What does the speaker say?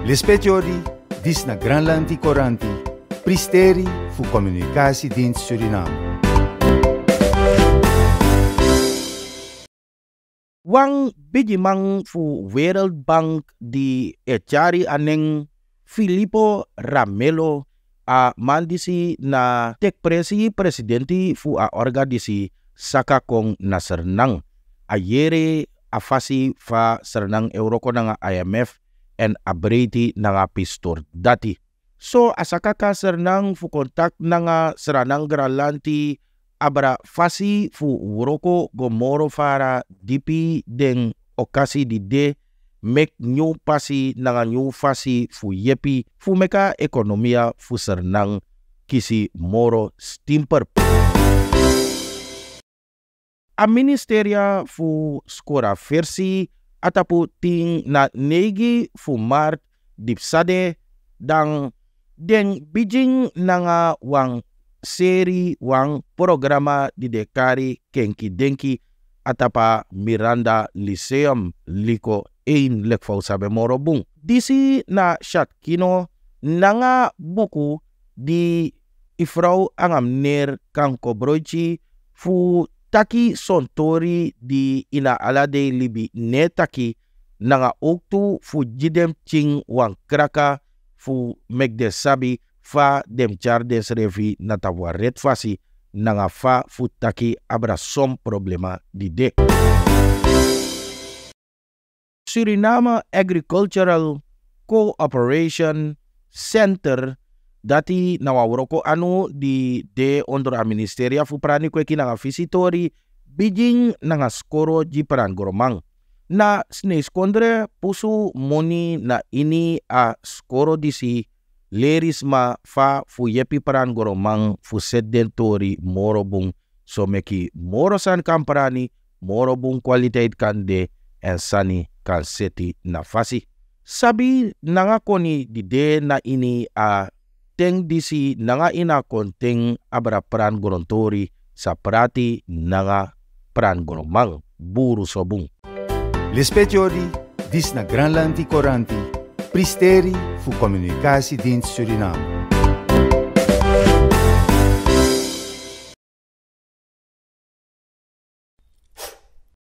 Le speciori dis na Granlandi Coranti, pristeri fu komunikasi din Suriname. Wang bijimang fu World Bank di echari aneng Filippo Ramelo a mandisi na tekpresi presidenti fu a organisi saka kong na sernang. Ayere afasi fa sernang Eurokonanga IMF and abriti na nga pistor dati. So asa ka sir nang fukontak na nga sira gralanti abra fasi fu uroko gomoro fara dipi deng okasi di de mek new pasi na nga new fasi fu yepi fu meka ekonomiya fu sir nang kisi moro stimper. A ministeria fu skora versi atapu ting na negi fumart dipsade dang den bijing nanga wang seri wang programa di dekari kenki denki atapa Miranda Lyceum liko ein lekfau sabe morobung. Disi na shat kino nanga buku di ifrau angam ner kanko broichi fu taki son tori di ina Alade libi ne taki nanga oktu fu jidem ching wan kraka fu megde sabi fa dem char revi nata wa red fasi nanga fa fu taki abra som problema di de. Suriname Agricultural Cooperation Center dati na wawuroko anu di de ondora ministeria fu prani kue ki nanga visitori bijing nanga skoro ji goromang. Na snes kondre pusu moni na ini a skoro disi lerisma fa fu yepi peran goromang fu sedentori morobung meki morosan kamprani morobung kan kande en sani kan seti na fasi. Sabi nangakoni di de na ini a teng disi nanga ina konteng abra pran gorontori sa prati nanga pran goromang buru sobung. L'espetiori dis na Granlanti Coranti, pristeri fu komunikasi din Suriname.